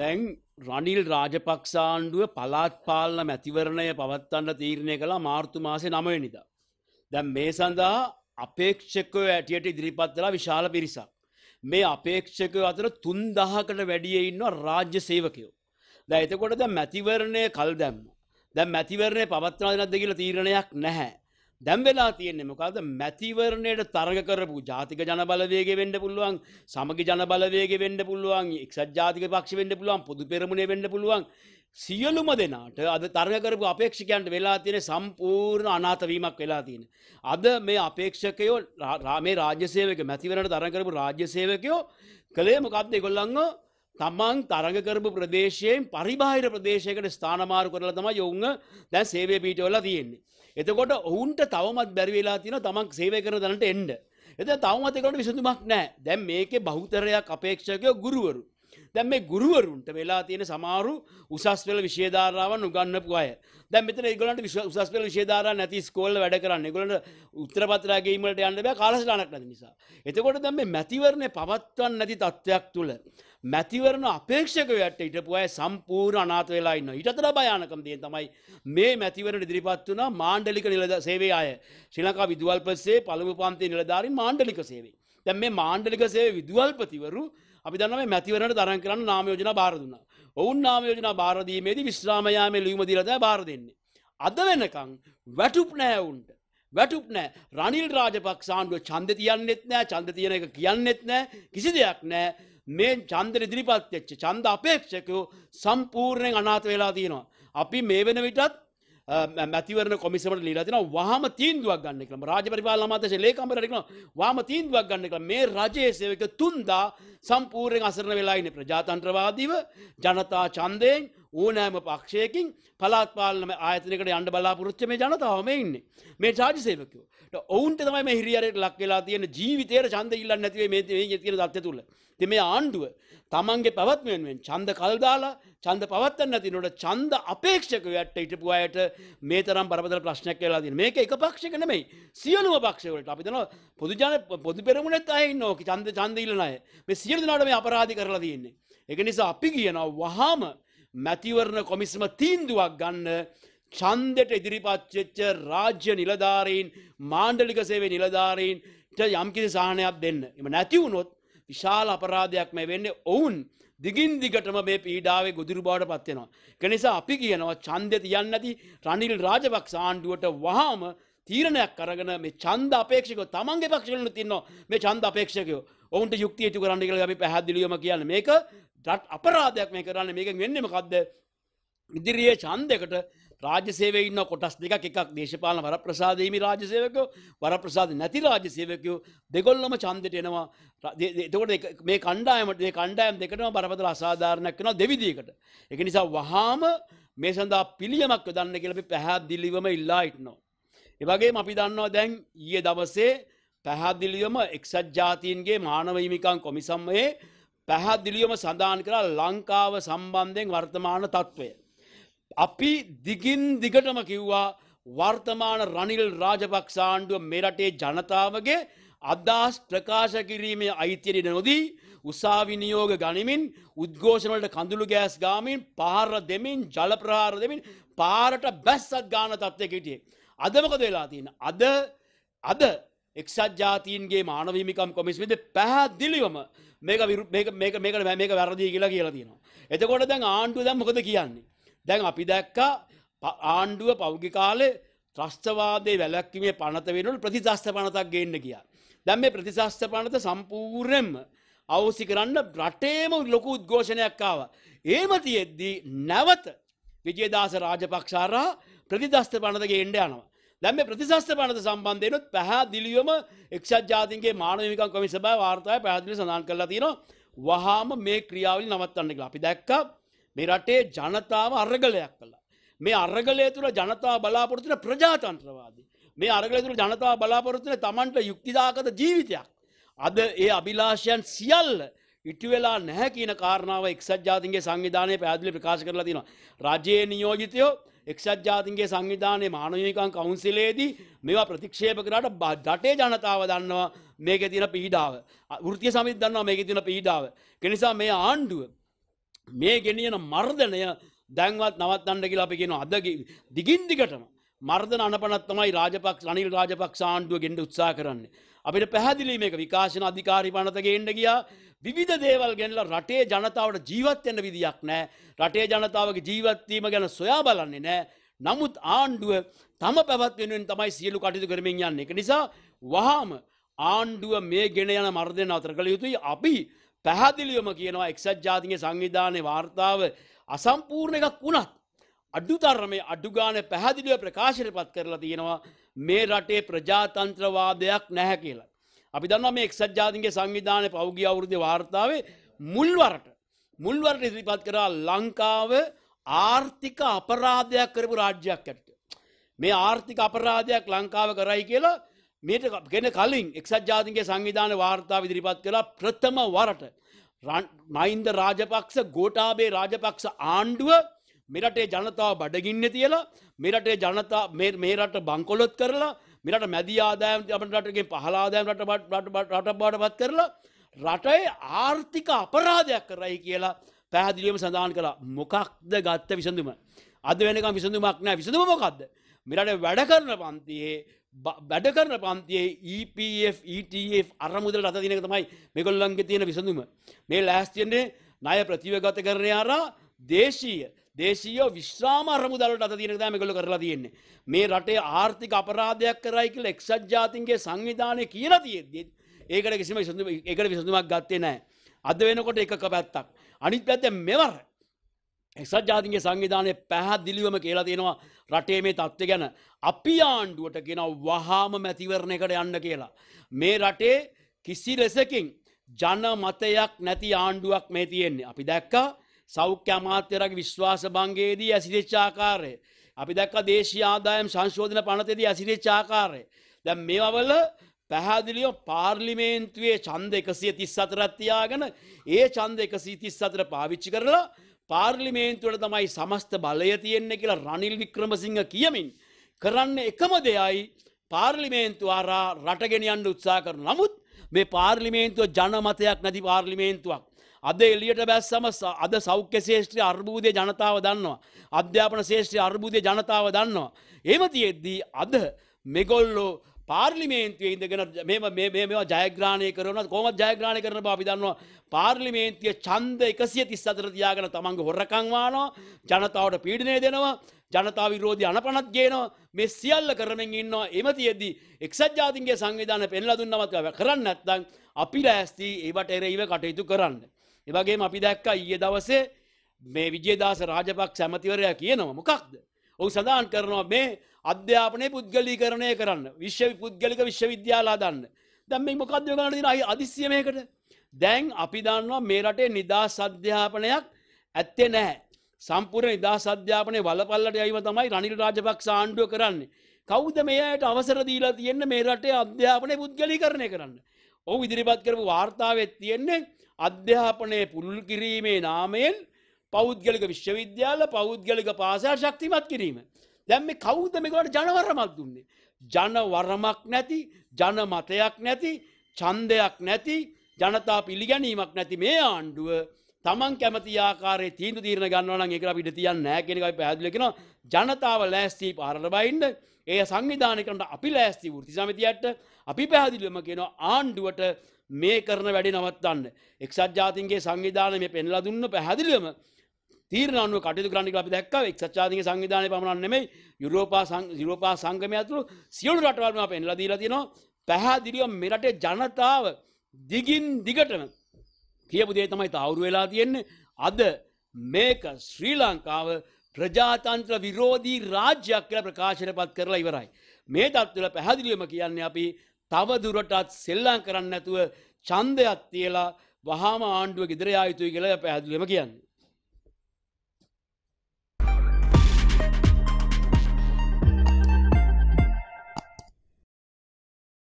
දැන් රනිල් රාජපක්ෂාණ්ඩුව පලාත් පාලන මැතිවරණය පවත්වන්න තීරණය කළ මාර්තු මාසේ නමවෙනිද. දැන් මේ සඳහා අපේක්ෂකව ඇටියට ඉදිරිපත් වෙලා විශාල පිරිසක්. මේ අපේක්ෂක අතර තුන්දහකට වැඩිය ඉන්න රාජ්‍ය සේවකයෝ. දැ එතකොට ද මැතිවරණය කල් දැම්ම. දැ මැතිවරණය පවත්වනදනත් දෙ කියලා තීරණයක් නැහැ. දැම් වෙලා තියෙන්නේ මොකද මැතිවරණයට තරග කරපු ජාතික ජනබලවේග වෙන්න පුළුවන් සමග ජනබලවේග වෙන්න පුළුවන් එක්සත් ජාතික පක්ෂ වෙන්න පුළුවන් පොදු පෙරමුණේ වෙන්න පුළුවන් සියලුම දෙනාට අද තරග කරපු අපේක්ෂකයන්ට වෙලා තියෙන සම්පූර්ණ අනාතවීමක් වෙලා තියෙන. අද මේ අපේක්ෂකයෝ රාමේ රාජ්‍ය සේවක මැතිවරණට තරග කරපු රාජ්‍ය සේවකයෝ කලේ මොකද්ද ඒගොල්ලන්ව තමන් තරග කරපු ප්‍රදේශයෙන් පරිබාහිර ප්‍රදේශයකට ස්ථානමාරු කරලා තමයි යොවුන් දැන් සේවය පීටවලා තියෙන්නේ. එතකොට ඔවුන්ට තවමත් බැරිවෙලා තින තමක් සේවය කර දනට එන්ඩ. එත තවමතකට විසඳුමක් නෑ දැම් මේක බෞතරයක් අපේක්ෂකයෝ ගුරුවරු. දැම් මේ ගුරුවරුන්ට වෙලා තියෙන සමාරු උසස්වල විශේධාරාවන් උගන්නපු අය දැම් මෙතන ඒගොල්ලන්ට උසස්වල විශේධාරා නැති ස්කෝල් වැඩ කරන්න ඒගොල්ලන්ට උත්තරපත්‍රා ගේීමලට යන්න බෑ කාලසටහනක් නැති නිසා එතකොට දැන් මේ මැතිවරණය පවත්වන්න නැති තත්ත්වයක් තුළ මැතිවරණ අපේක්ෂකවයට ඉටපු අය සම්පූර්ණ අනාත වෙලා ඉන්න ඉටතර භයානකම් දේ තමයි මේ මැතිවරණ ඉදිරිපත් වුණා මාණ්ඩලික නිලද සේවේ අය ශ්‍රී ලංකා විදුවල්පසේ පළමු පන්ති නිලධාරී මාණ්ඩලික සේවේ දැන් මේ මාණ්ඩලික සේවේ විදුවල්පතිවරු අපි දන්නවා මේ මැතිවරණට තරඟ කරන්න නාම යෝජනා බාර දුන්නා. ඔවුන් නාම යෝජනා බාර දීමේදී විශ්‍රාම යාමේ ලියුම දීලා තමයි බාර දෙන්නේ. අද වෙනකන් වැටුප් නෑ උන්ට. වැටුප් නෑ රනිල් රාජපක්ෂ ආණ්ඩුව ඡන්ද තියන්නෙත් නෑ ඡන්ද තියන එක කියන්නෙත් නෑ කිසි දෙයක් නෑ මේ චන්දර ඉදිරිපත් එච්ච චන්ද අපේක්ෂකයෝ සම්පූර්ණයෙන් අනාත වෙලා තියෙනවා. අපි මේ වෙන විටත් මැතිවරණ කොමිසමට ලීලා තින වහම තීන්දුවක් ගන්න කළම රාජපරිපාල අමාත්‍යශ ලේකම්බරටකන වහම තීන්දුවක් ගන්න කළ මේ රජයේ සේවක තුන්දා සම්පූර්ණයෙන් අසරණ වෙලා ඉන්නේ ප්‍රජාතන්ත්‍රවාදීව ජනතා ඡන්දයෙන් ඕනෑම පක්ෂයකින් පලාත්පාලම ආයතනකට අන්ඩ බලාපොරච්ච මේ ජනතාවම ඉන්න මේ චාජි සේවකෝ ඔවුන්ට තමයි හිරියට ලක් වෙලා තියෙන ජීවිතයට චන්ද ඉල්ල නැතිවේ මේ තියෙන දත්ත තුළ තිෙ මේ ආණ්ඩුව තමන්ගේ පැවත්මෙන්ෙන් චන්ද කල්දාලා චන්ද පවත්තන්න තිනොට චන්ද අපේක්ෂක වැට ඉටපු අයට මේ තරම් පරපතර ප්‍රශ්නයක් කියලා තින මේක එක පක්ෂක නෙමයි සියලුව පක්ෂවලට අපිතන පොදුජන පොදු පෙරමුණත් අයි නෝක චන්ද චන්දීලනය මේ සියලු දිනාට මේ අපරාධි කරලා තියන්නේ. එක නිසා අපි කියනවා වහාම මැතිවරණ කොමිසම තීන්දුවක් ගන්න චන්දට ඉදිරිපත්වෙච්ච රාජ්‍ය නිලධාරීන් මාණ්ඩලික සේවේ නිලධාරීන්ට යම්කිසි සාහනයක් දෙන්න. එම නැතිවුණොත් විශාල අපරාධයක් මේ වෙන්න ඔවුන් දිගින් දිගටම මේ පීඩාවේ ගොදුරු බවට පත්වෙනවා. කෙනෙසා අපි කියනවා චන්දය තියන්න ඇති රනිල් රාජපක්ෂ ආණ්ඩුවට වහාම තීරණයක් කරගෙන මේ චන්ද අපේක්ෂකෝ තමන්ගේ පක්ෂලන තින්නවා මේ චන්ද අපේක්ෂකයෝ ඔවුන්ට යුක්තියතු කරන්න කියලා අපි පැහැදිලිවම කියන්න මේක දත් අපරාධයක් මේ කරන්න මේක වෙන්නම කක්ද ඉදිරියේ චන්දකට රාජසේවේ ඉන්න කොටස් දෙකක් එකක් දේශපාලන වරප්‍රසාදීමි රාජසේවකයෝ වරප්‍රසාද නැති රාජසේවකයෝ දෙගොල්ලම ඡන්දෙට එනවා එතකොට මේ කණ්ඩායමට මේ කණ්ඩායම් දෙකටම බරපතල අසාධාරණයක් වෙනවා දෙවිදියකට ඒක නිසා වහාම මේ සඳහා පිළියමක් යොදන්න කියලා අපි පැහැදිලිවම ඉල්ලා ඉන්නවා ඒ වගේම අපි දන්නවා දැන් ඊයේ දවසේ පැහැදිලිවම එක්සත් ජාතීන්ගේ මානව හිමිකම් කොමිසමයේ පැහැදිලියම සඳහන් කරා ලංකාව සම්බන්ධයෙන් වර්තමාන තත්ත්වය. අපි දිගින් දිගටම කිව්වා වර්තමාන රනිල් රාජපක්ෂ ආණ්ඩුව මෙරටේ ජනතාවගේ අදහස් ප්‍රකාශ කිරීමේ අයිතියට නොදී උසාවි නියෝග ගනිමින් උද්ඝෝෂණ වලට කඳුළු ගෑස් ගාමින් පහර දෙමින් ජල ප්‍රහාර දෙමින් පාරට බැස්සක් ගාන තත්ත්වයක හිටියේ. අද මොකද වෙලා තියෙන්නේ? අද අද එක්සත් ජාතීන්ගේ මානව හිමිකම් කොමිස්මද පැහැදිලිවම මේක මේක මේක වැරදි කියලා කියලා තියෙනවා. එතකොට දැන් ආණ්ඩුව දැන් මොකද කියන්නේ? දැන් අපි දැක්කා ආණ්ඩුව පෞද්ගික කාලේ ත්‍රස්තවාදයේ වැළැක්වීමේ පනත වෙනකොට ප්‍රතිශස්ත පනතක් ගේන්න ගියා. දැන් මේ ප්‍රතිශස්ත පනත සම්පූර්ණයෙන්ම අවශ්‍ය කරන්න රටේම ලොකු උද්ඝෝෂණයක් ආවා. එහෙම තියෙද්දී නැවත විජේදාස රාජපක්ෂාරා ප්‍රතිදස්ත පනත ගේන්න යනවා. දැම් මේ ප්‍රතිශස්ථපානත සම්බන්ධයනුත් පැහැදිලියොම එක්ෂත් ජාතින්ගේ මානවිකන් කොමි සබෑ වාර්තාය පැදිලි සඳන් කරලා තියෙන වහාම මේ ක්‍රියාවලි නවත්තන්නෙක් අපි දැක්ක මේ රටේ ජනතාව අර්ගලයක් කළ. මේ අර්ගලය තුළ ජනතා බලාපොරතුන ප්‍රජාතන්ත්‍රවාදී. මේ අර්ගල තුළ ජනතා බලාපොරතුන තමන්ට යුක්තිදාකත ජීවිතයක්. අද ඒ අභිලාෂයන් සියල්ල ඉටවෙලා නැහැ කියන කාරණාව එක්සත් ජාතින්ගේ සංවිධානය පැදිලි ප්‍රකාශ කරලා තින. රජයේ නියෝජිතයෝ එක්ෂත් ජාතින්ගේ සංවිධානය මානවහිකන් කවුන්සිලේදී මේවා ප්‍රතික්ෂේප කරට ජටේ ජනතාව දන්නවා මේක තින පීඩාව ෘතිය සමිත් දන්නවා මේක තින පීඩාව කෙනිසා මේ ආණ්ඩුව මේ ගෙනියන මර්ධනය දැන්වත් නවත් අන්න කියලා අපි කියෙන අදග දිගින්දිකටම මර්ධන අනපනත් තමයි රාජපක් අනිල් රාජපක් සාණ්ඩුව ගෙන්ඩ උත්සා කරන්න. අපිට පැහැදිලීම එක විකාශන අධිකාරි පනත ගේන්ඩ ගියා විධ දේවල් ගැනල රටේ ජනතාවට ජීවත්වෙන්න විදියක් නෑ රටේ ජනතාවගේ ජීවත්වීම ගැන සොයා බලන්නේ නෑ නමුත් ආණ්ඩුව තම පැවත් වෙනුවෙන් තමයි සියලු කටයුතු කරමින් යන්න එක නිසා වහාම ආණ්ඩුව මේ ගෙන යන මර්ධන අතර කළ යුතුයි අපි පැහැදිලියම කියනවා එක්සත් ජාතිගේ සංවිධානය වාර්තාව අසම්පූර්ණ එකක් වුණත් අඩුධර්මය අඩුගාන පැහැදිලිව ප්‍රකාශයට පත් කරලා තියෙනවා මේ රටේ ප්‍රජාතන්ත්‍රවාදයක් නැහැ කියලා. අපි දන්න මේ එක්සත් ජාතින්ගේ සංවිධානය පෞගිය අවුරුද්ධ වාර්තාවේ මුල්වරට මුල්වරට ඉදිරිපත් කරා ලංකාව ආර්ථික අපරාධයක් කරපු රාජ්‍යයක් ඇට. මේ ආර්ථික අපරාධයක් ලංකාව කරයි කියලා මේට ගෙන කලින් එක්සත් ජාතින්ගේ සංවිධාන වාර්තාව ඉදිරිපත් කළා ප්‍රථම වරට මයින්ද රාජපක්ෂ ගෝටාබේ රාජපක්ෂ ආණ්ඩුව මෙරටේ ජනතාව බඩගින්න තියලා මෙරටේ ජනතා මේ රට බංකොලොත් කරලා මෙරට මැදි ආදායම් අපටටගේ පහලාදායම් රට බාඩපත් කරලා රටේ ආර්ථික අපරාධයක් කරයි කියලා පැහදිලියම සඳහන් කලා මොකක්ද ගත්ත විසඳුම. අද වෙනක විසඳුමක් නෑ විසඳුම මොකක්ද. මෙරට වැඩ කරන පන්තියේ වැඩ කරන පන්තියේ EPF ETF අරමුදල රත දිනක තමයි මෙගොල්ලන්ගේ තියෙන විසඳුම. මේ ලෑස්තියන්නේ ණය ප්‍රතිවගත කරන යාරා දේශීය දේශීය විශ්වාම අරමුදලට අත තියෙන තමයි මේගොල්ලෝ කරලා තියෙන්නේ. මේ රටේ ආර්ථික අපරාධයක් කරයි කියලා එක්සත් ජාතීන්ගේ සංවිධානය කියලා තියෙද්දි ඒකට කිසිම ඒකට විසඳුමක් ගත්තේ නැහැ. අද වෙනකොට එක පැත්තක්. අනිත් පැත්තේ මෙවර එක්සත් ජාතින්ගේ සංවිධානය පැහැදිලිවම කියලා තියෙනවා රටේ මේ තත්ත්ව ගැන අපි ආණ්ඩුවට කියෙන වහාම මැතිවරණයකට යන්න කියලා. මේ රටේ කිසි ලෙසකින් ජන මතයක් නැති ආණ්ඩුවක් මේ තියෙන්නේ. අපි දැක්කා සෞඛ්‍ය අමාත්‍යරගේ විශ්වාස භංගයේදී ඇසිරිච්ච ආකාරය. අපි දැක්ක දේශීය ආදායම් සංශෝධන පනතේදී ඇසිරිච්ච ආකාරය. දැන් මේවවල පැහැදිලිව පාර්ලිමේන්තුවේ ඡන්ද 134ක් තියාගෙන ඒ ඡන්ද 134 පාවිච්චි කරලා පාර්ලිමේන්තුවට තමයි සමස්ත බලය තියෙන්නේ කියලා රනිල් වික්‍රමසිංහ කියමින් කරන්නේ එකම දෙයයි පාර්ලිමේන්තුව හරහා රටගෙන යන්න උත්සාහ කරන. නමුත් මේ පාර්ලිමේන්තුව ජනමතයක් නැති පාර්ලිමේන්තුවක්. අද එලියට බැස්සම අද සෞඛ්‍ය ශේෂත්‍රය අර්බූදය ජනතාව දන්නවා. අධ්‍යාපන ශේෂත්‍රය අර්බූදය ජනතාව දන්නවා. එම තියෙද්දී අද මෙගොල්ලෝ පාර්ලිමේන්තිය ඉඳගෙන මේවා ජයග්‍රාණය කරන කොමත් ජයග්‍රාණය කරන අපි දන්නවා පාර්ලිමේන්තිය චන්ද එකසිය තිස් අතර තියාගෙන තමන්ග හොරකංවානවා ජනතාවට පීඩනය දෙනවා ජනතාව විරෝධී අනපනත් ගේනවා මේ සියල්ල කරමින් ඉන්නවා එම තියෙද්දී එක්සත් ජාතින්ගේ සංවිධානය පෙන්ලා දුන්නවත් කරන්න නැත්නම් අපි ලෑස්ති ඒවට එරෙහිව කටයුතු කරන්න. එවගේ අපි දැක්ක ඊය දවසේ මේ විජේදාස රාජපක් සැමතිවරයා කියනවා මොකක්ද ඔහු සඳහන් කරනවා මේ අධ්‍යාපනය පුද්ගලී කරණය කරන්න විශ්ව පුද්ගලික විශ්වවිද්‍යාලා දන්න දැම් මේ මොකක්ද ගන්න දින අයි අදිස්්‍යමයකට දැන් අපි දන්නවා මේ රටේ නිදා සධ්‍යාපනයක් ඇත්තේ නැහැ සම්පුර නිදා සධ්‍යාපනය වලපල්ලට යයිව තමයි රනිල් රාජපක් සාණ්ඩුව කරන්නේ කෞද මේයට අවසර දීලා තියෙන්න මේ රටේ අධ්‍යාපනය පුද්ගලි කරණය කරන්න ඔහු ඉදිරිපත් කරපු වාර්තාවත් තියෙන්නේ අධ්‍යාපනය පුළුල් කිරීමේ නාමයෙන් පෞද්ගලික විශ්වවිද්‍යාල පෞද්ගලික පාසල් ශක්තිමත් කිරීම. දැම්ම කෞද්ද මේකට ජනවරමක් දුන්නේ. ජනවරමක් නැති ජනමතයක් නැති චන්දයක් නැති ජනතා පිළිගැනීමක් නැති මේ ආණ්ඩුව තමන් කැමති ආකාරයේ තීන්දුව తీරන ගන්නවා නම් ඒක අපිට තියන්නේ නැහැ කියන එකයි පැහැදිලි කරනවා. ජනතාව ලෑස්ති පාරට බයින්න ඒ සංවිධානය කරන්න අපි ලෑස්ති වෘත්ති සමිතියට අපි පැහැදිලිවම කියනවා ආණ්ඩුවට මේ කරන වැඩේ නවත්තන්න. එක්සත් ජාතීන්ගේ සංවිධානය මේ පෙන්ලා දුන්න පැහැදිලිවම තීරණ අනුව කටයුතු කරන්න කියලා අපි දැක්කා. එක්සත් ජාතීන්ගේ සංවිධානය පමණක් නෙමෙයි යුරෝපා යුරෝපා සංගමය ඇතුළු සියලු රටවල්ම පෙන්ලා දීලා තියෙනවා. පැහැදිලිව මේ රටේ ජනතාව දිගින් දිගටම කියපු දේ තමයි තවුරු වෙලා තියෙන්නේ අද මේක ශ්‍රී ලංකාව ප්‍රජාතන්ත්‍ර විරෝධී රාජ්‍යයක් කියලා ප්‍රකාශනපත් කරලා ඉවරයි. මේ தත්වල පැහැදිලිවම කියන්නේ අපි තව දුරටත් සෙල්ලම් කරන්න නැතුව ඡන්දයක් තියලා වහාම ආණ්ඩුව ගෙදර යා යුතුයි කියලා පැහැදිලිවම කියන්නේ.